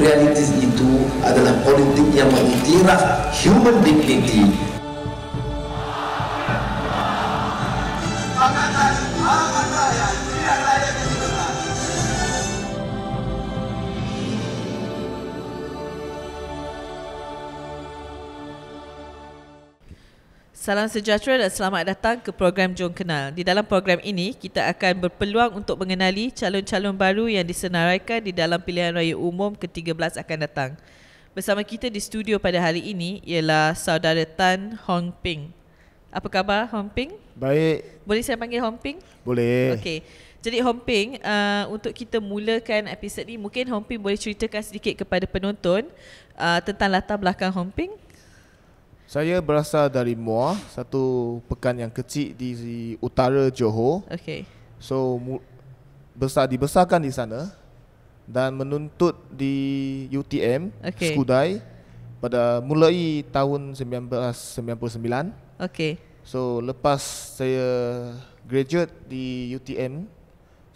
Realities itu adalah politik yang mengiktiraf human dignity Salam sejahtera dan selamat datang ke program Jom Kenal. Di dalam program ini, kita akan berpeluang untuk mengenali calon-calon baru yang disenaraikan di dalam pilihan raya umum ke-13 akan datang. Bersama kita di studio pada hari ini ialah saudara Tan Hong Ping. Apa khabar Hong Ping? Baik. Boleh saya panggil Hong Ping? Boleh. Okey. Jadi Hong Ping, uh, untuk kita mulakan episod ini, mungkin Hong Ping boleh ceritakan sedikit kepada penonton uh, tentang latar belakang Hong Ping? Saya berasal dari Muar, satu pekan yang kecil di utara Johor. Okay. So besar dibesarkan di sana dan menuntut di UTM okay. Skudai pada mulai tahun 1999. Okay. So lepas saya graduate di UTM,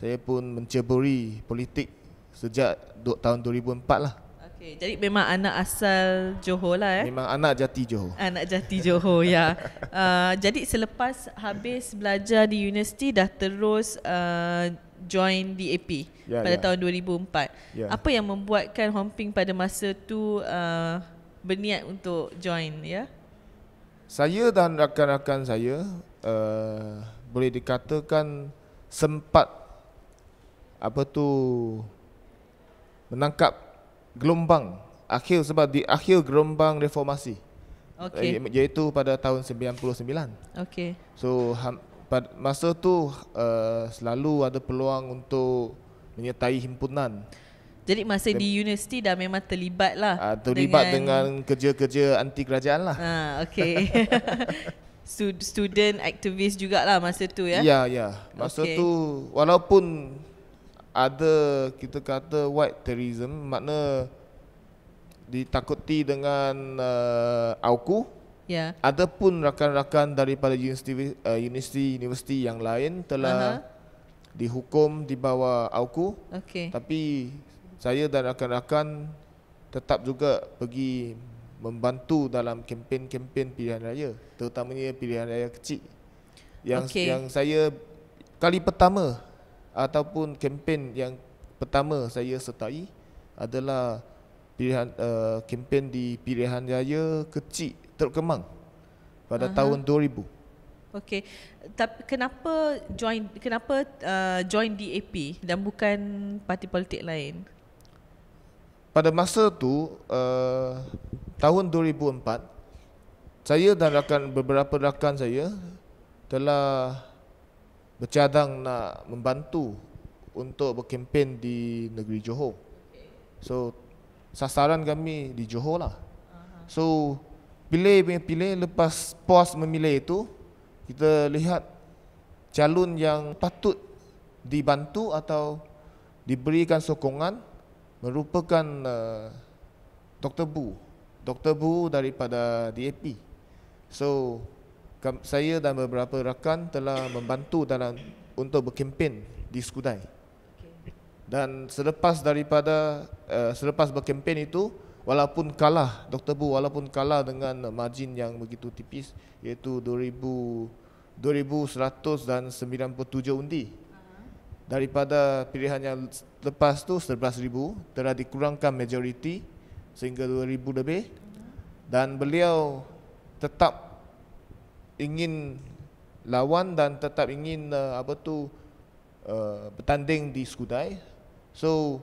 saya pun menceburi politik sejak tahun 2004 lah. Okay, jadi memang anak asal Johor lah eh. Memang anak jati Johor. Anak jati Johor ya. Uh, jadi selepas habis belajar di universiti dah terus uh, join DAP ya, ya, pada ya. tahun 2004. Ya. Apa yang membuatkan Homping pada masa tu uh, berniat untuk join ya? Saya dan rakan-rakan saya uh, boleh dikatakan sempat apa tu menangkap gelombang akhir sebab di akhir gelombang reformasi. Okey. Eh, iaitu pada tahun 99. Okey. So ham, pada masa tu uh, selalu ada peluang untuk menyertai himpunan. Jadi masa Dem- di universiti dah memang terlibat lah. Uh, terlibat dengan, kerja-kerja anti kerajaan lah. Ha, uh, okay. student aktivis jugalah masa tu ya. Ya, ya. Masa okay. tu walaupun ada kita kata white terrorism makna ditakuti dengan uh, AUKU ya yeah. adapun rakan-rakan daripada universiti uh, universiti universiti yang lain telah uh-huh. dihukum di bawah AUKU okey tapi saya dan rakan-rakan tetap juga pergi membantu dalam kempen-kempen pilihan raya terutamanya pilihan raya kecil yang okay. yang saya kali pertama ataupun kempen yang pertama saya sertai adalah pilihan uh, kempen di pilihan raya kecil Teluk Kemang pada uh tahun 2000 Okey. Tapi kenapa join kenapa uh, join DAP dan bukan parti politik lain? Pada masa tu uh, tahun 2004 saya dan rakan beberapa rakan saya telah bercadang nak membantu untuk berkempen di negeri Johor. So sasaran kami di Johor lah. So pilih punya pilih lepas puas memilih itu kita lihat calon yang patut dibantu atau diberikan sokongan merupakan uh, Dr. Bu. Dr. Bu daripada DAP. So saya dan beberapa rakan telah membantu dalam untuk berkempen di Skudai. Dan selepas daripada uh, selepas berkempen itu walaupun kalah Dr. Bu walaupun kalah dengan margin yang begitu tipis iaitu 2000 2197 undi. Uh-huh. Daripada pilihan yang lepas tu 11000 telah dikurangkan majoriti sehingga 2000 lebih. Uh-huh. Dan beliau tetap ingin lawan dan tetap ingin uh, apa tu uh, bertanding di Skudai. So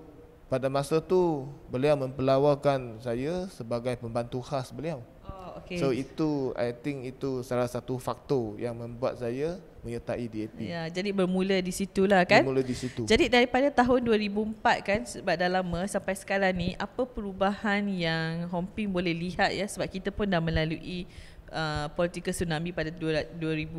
pada masa tu beliau mempelawakan saya sebagai pembantu khas beliau. Oh, okay. So itu I think itu salah satu faktor yang membuat saya menyertai DAP. Ya, jadi bermula di situlah kan. Bermula di situ. Jadi daripada tahun 2004 kan sebab dah lama sampai sekarang ni apa perubahan yang Homping boleh lihat ya sebab kita pun dah melalui Uh, political tsunami pada 2008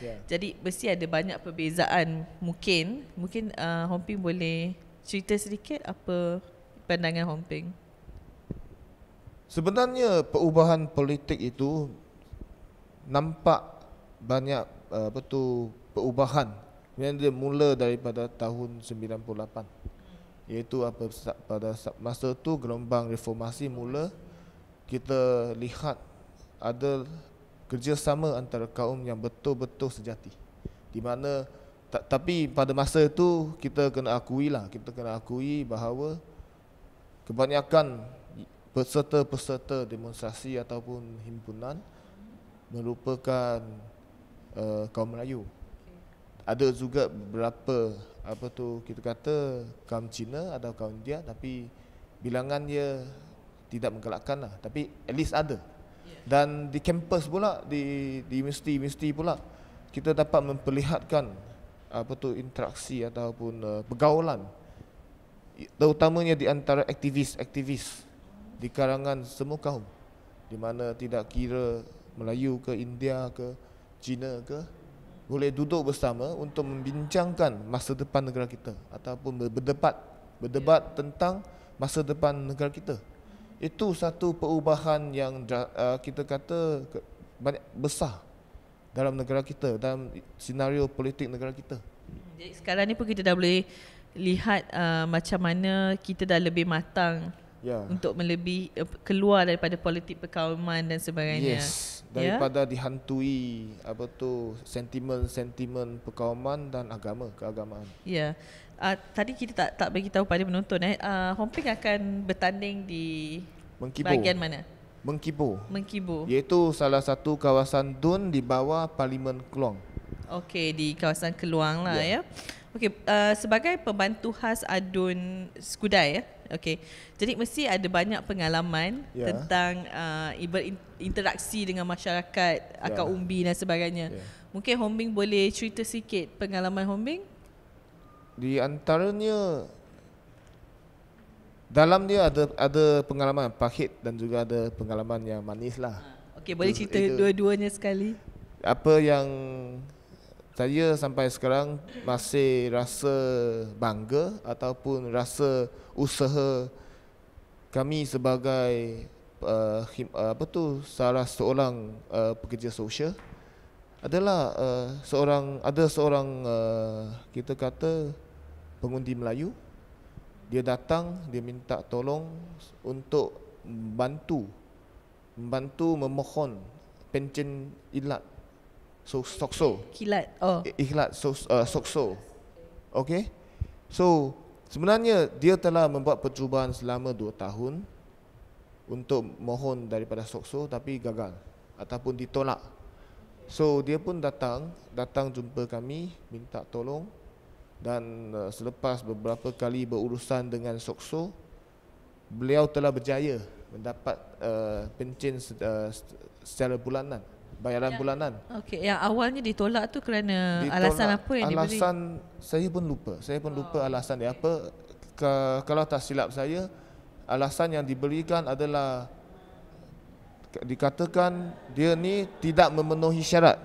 yeah. jadi mesti ada banyak perbezaan mungkin mungkin uh, Homping boleh cerita sedikit apa pandangan Homping Sebenarnya perubahan politik itu nampak banyak uh, betul perubahan yang dia mula daripada tahun 98 iaitu apa pada masa tu gelombang reformasi mula kita lihat ada kerjasama antara kaum yang betul-betul sejati di mana tapi pada masa itu kita kena akui lah kita kena akui bahawa kebanyakan peserta-peserta demonstrasi ataupun himpunan merupakan uh, kaum Melayu. Ada juga berapa apa tu kita kata kaum Cina atau kaum India tapi bilangan dia tidak menggelakkan lah tapi at least ada dan di kampus pula di di mesti mesti pula kita dapat memperlihatkan apa tu interaksi ataupun uh, pergaulan terutamanya di antara aktivis-aktivis di kalangan semua kaum di mana tidak kira Melayu ke India ke Cina ke boleh duduk bersama untuk membincangkan masa depan negara kita ataupun berdebat berdebat tentang masa depan negara kita itu satu perubahan yang uh, kita kata banyak besar dalam negara kita dalam senario politik negara kita jadi sekarang ni pun kita dah boleh lihat uh, macam mana kita dah lebih matang yeah. untuk melebih uh, keluar daripada politik perkawaman dan sebagainya yes. Ya. daripada yeah. dihantui apa tu sentimen-sentimen perkauman dan agama keagamaan. Ya. Yeah. Uh, tadi kita tak tak bagi tahu pada penonton eh uh, ah, Homping akan bertanding di Mengkibo. bagian mana? Mengkibo. Mengkibo. Yaitu salah satu kawasan dun di bawah Parlimen Keluang. Okey, di kawasan Keluang lah yeah. ya. ya. Okey, uh, sebagai pembantu khas adun Skudai ya. Eh, Okey. Jadi mesti ada banyak pengalaman yeah. tentang uh, berinteraksi dengan masyarakat yeah. akar ya. umbi dan sebagainya. Yeah. Mungkin Hombing boleh cerita sikit pengalaman Hombing? Di antaranya dalam dia ada ada pengalaman pahit dan juga ada pengalaman yang manis lah. Okey, boleh cerita dua-duanya sekali. Apa yang saya sampai sekarang masih rasa bangga ataupun rasa usaha kami sebagai uh, him, uh, apa tu salah seorang uh, pekerja sosial adalah uh, seorang ada seorang uh, kita kata pengundi Melayu dia datang dia minta tolong untuk bantu membantu memohon pencen ilat So sokso. Kilat. Oh. Ikhlat so uh, sokso. Okay. So sebenarnya dia telah membuat percubaan selama 2 tahun untuk mohon daripada sokso tapi gagal ataupun ditolak. So dia pun datang, datang jumpa kami minta tolong dan uh, selepas beberapa kali berurusan dengan sokso beliau telah berjaya mendapat uh, pencen uh, secara bulanan bayaran yang, bulanan. Okey, yang awalnya ditolak tu kerana ditolak alasan apa yang alasan diberi? Alasan saya pun lupa. Saya pun oh. lupa alasan dia apa. Ke, kalau tak silap saya, alasan yang diberikan adalah dikatakan dia ni tidak memenuhi syarat.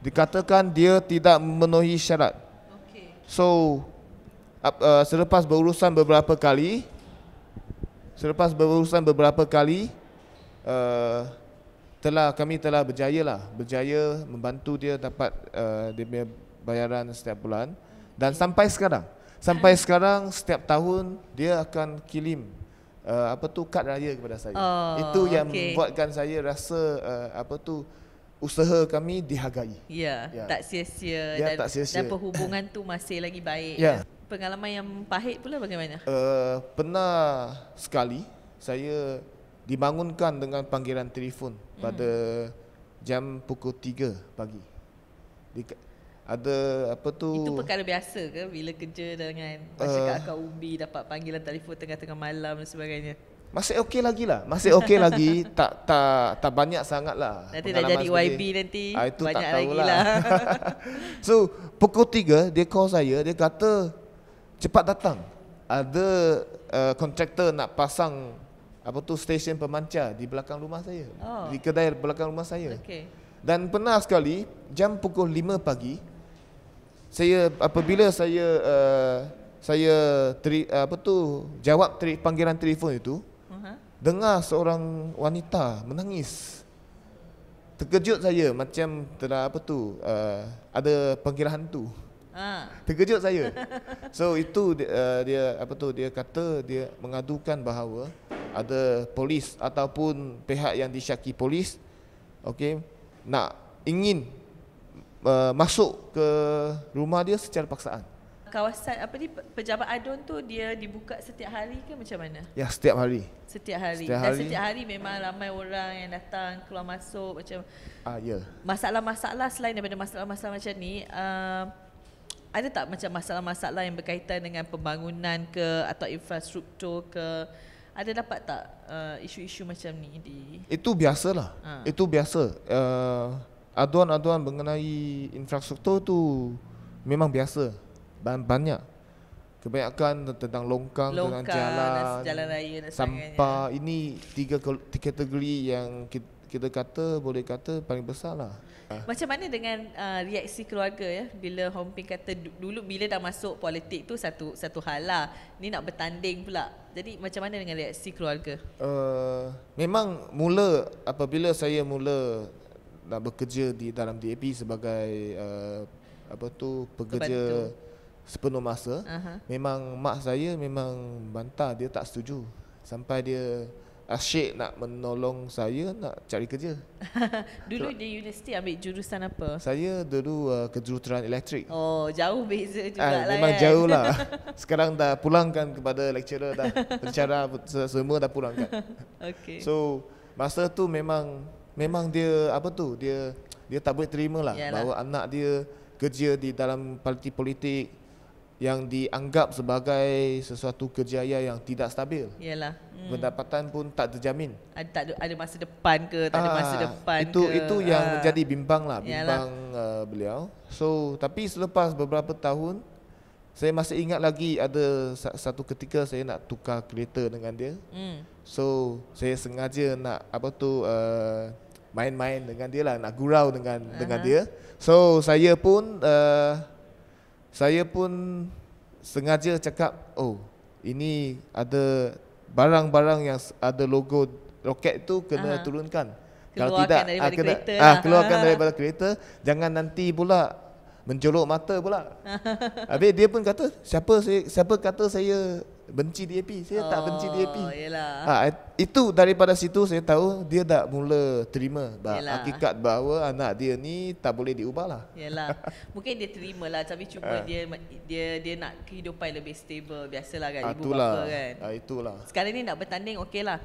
Dikatakan dia tidak memenuhi syarat. Okey. So uh, selepas berurusan beberapa kali selepas berurusan beberapa kali uh, telah kami telah berjaya lah berjaya membantu dia dapat uh, dia punya bayaran setiap bulan dan sampai sekarang sampai sekarang setiap tahun dia akan kirim uh, apa tu kad raya kepada saya oh, itu yang okay. membuatkan saya rasa uh, apa tu usaha kami dihargai ya, ya. tak sia-sia ya, dan perhubungan tu masih lagi baik ya. pengalaman yang pahit pula bagaimana uh, pernah sekali saya dibangunkan dengan panggilan telefon pada hmm. jam pukul 3 pagi. Di, ada apa tu? Itu perkara biasa ke bila kerja dengan eh. masyarakat uh, kat Umbi dapat panggilan telefon tengah-tengah malam dan sebagainya. Masih okey lagi lah. Masih okey lagi. tak tak tak banyak sangat lah. Nanti dah jadi sebagai. YB nanti. Ha, itu banyak tak tahu lah. so pukul tiga dia call saya. Dia kata cepat datang. Ada uh, nak pasang apa tu stesen pemancar di belakang rumah saya oh. di kedai belakang rumah saya okay. dan pernah sekali jam pukul 5 pagi saya apabila saya uh, saya teri, eh, apa tu jawab teri, panggilan telefon itu uh-huh. dengar seorang wanita menangis terkejut saya macam telah apa tu uh, ada panggilan hantu Ha. Terkejut saya. So itu uh, dia apa tu dia kata dia mengadukan bahawa ada polis ataupun pihak yang disyaki polis okey nak ingin uh, masuk ke rumah dia secara paksaan kawasan apa ni pejabat adun tu dia dibuka setiap hari ke macam mana ya setiap hari setiap hari setiap hari, setiap hari memang ramai orang yang datang keluar masuk macam ah uh, ya masalah-masalah selain daripada masalah-masalah macam ni uh, ada tak macam masalah-masalah yang berkaitan dengan pembangunan ke atau infrastruktur ke ada dapat tak uh, isu-isu macam ni di Itu biasalah. Ha. Itu biasa. Uh, aduan-aduan mengenai infrastruktur tu memang biasa. Dan banyak. Kebanyakan tentang longkang, longkang tentang jalan, jalan raya dan Sampah ini tiga kategori yang kita kita kata boleh kata paling besar lah. Macam mana dengan uh, reaksi keluarga ya bila ping kata dulu bila dah masuk politik tu satu satu hal lah. Ni nak bertanding pula. Jadi macam mana dengan reaksi keluarga? Uh, memang mula apabila saya mula nak bekerja di dalam DAP sebagai uh, apa tu pekerja Bantu. sepenuh masa. Uh-huh. Memang mak saya memang bantah dia tak setuju sampai dia asyik nak menolong saya nak cari kerja. dulu di universiti ambil jurusan apa? Saya dulu uh, kejuruteraan elektrik. Oh, jauh beza juga eh, lah. Memang kan? jauh lah. Sekarang dah pulangkan kepada lecturer dah. Percara semua dah pulangkan. okay. So, masa tu memang memang dia apa tu? Dia dia tak boleh terima lah Yalah. bahawa anak dia kerja di dalam parti politik yang dianggap sebagai sesuatu kejayaan yang tidak stabil. Iyalah. Hmm. Pendapatan pun tak terjamin. Ah, ada tak ada masa depan ke, tak ada masa ah, depan itu, ke. Itu yang ah. menjadi bimbang lah, bimbang uh, beliau. So, tapi selepas beberapa tahun saya masih ingat lagi ada satu ketika saya nak tukar kereta dengan dia. Hmm. So, saya sengaja nak apa tu uh, main-main dengan dia lah, nak gurau dengan uh dengan dia. So, saya pun uh, saya pun sengaja cakap oh ini ada barang-barang yang ada logo roket tu kena uh turunkan keluarkan kalau tidak daripada ah, kena, kereta. ah lah. keluarkan ah. daripada kereta jangan nanti pula menjolok mata pula. Habis dia pun kata, siapa saya, siapa kata saya benci DAP? Saya oh, tak benci DAP. Oh, ha, itu daripada situ saya tahu dia dah mula terima bah, yelah. hakikat bahawa anak dia ni tak boleh diubah lah. Mungkin dia terima lah tapi cuma ha. dia dia dia nak kehidupan lebih stable. Biasalah kan ha, ibu bapa kan. Ha, itulah. Sekarang ni nak bertanding okey lah.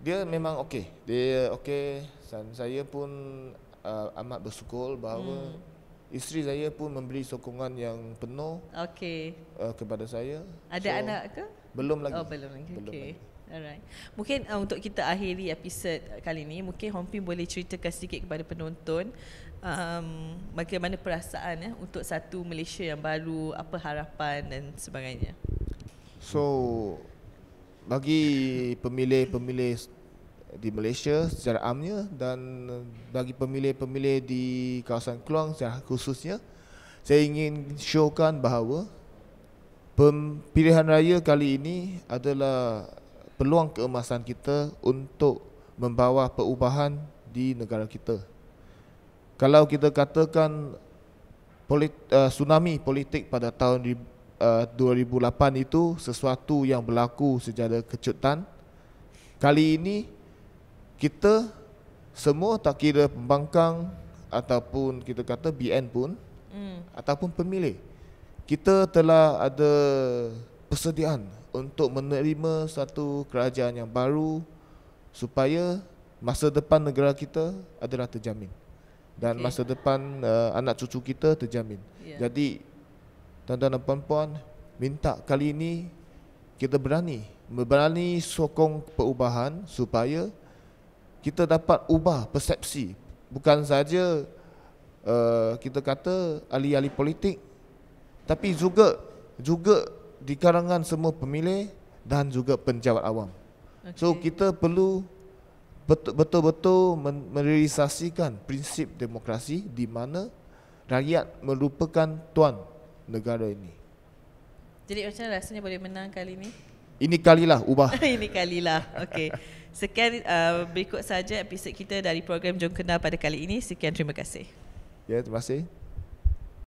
Dia memang okey. Dia okey. Saya pun uh, amat bersyukur bahawa hmm. Isteri saya pun memberi sokongan yang penuh okay. uh, kepada saya. Ada so, anak ke? Belum lagi. Oh, belum lagi. Belum okay. lagi. Alright. Mungkin uh, untuk kita akhiri episod kali ini, mungkin Hompin boleh ceritakan sedikit kepada penonton um, bagaimana perasaan ya untuk satu Malaysia yang baru, apa harapan dan sebagainya. So bagi pemilih-pemilih di Malaysia secara amnya dan bagi pemilih-pemilih di kawasan Kluang secara khususnya saya ingin showkan bahawa pilihan raya kali ini adalah peluang keemasan kita untuk membawa perubahan di negara kita. Kalau kita katakan polit, uh, tsunami politik pada tahun uh, eh, 2008 itu sesuatu yang berlaku secara kecutan, kali ini kita semua tak kira pembangkang ataupun kita kata BN pun hmm. ataupun pemilih kita telah ada persediaan untuk menerima satu kerajaan yang baru supaya masa depan negara kita adalah terjamin dan okay. masa depan uh, anak cucu kita terjamin. Yeah. Jadi tuan-tuan dan puan-puan minta kali ini kita berani berani sokong perubahan supaya kita dapat ubah persepsi bukan saja uh, kita kata ahli-ahli politik tapi juga juga di kalangan semua pemilih dan juga penjawat awam. Okay. So kita perlu betul-betul merealisasikan prinsip demokrasi di mana rakyat merupakan tuan negara ini. Jadi macam rasanya boleh menang kali ini? Ini kali lah ubah. Ini kali lah, okay. Sekian uh, berikut saja episod kita dari program Jom Kenal pada kali ini. Sekian terima kasih. Ya, yeah, terima kasih.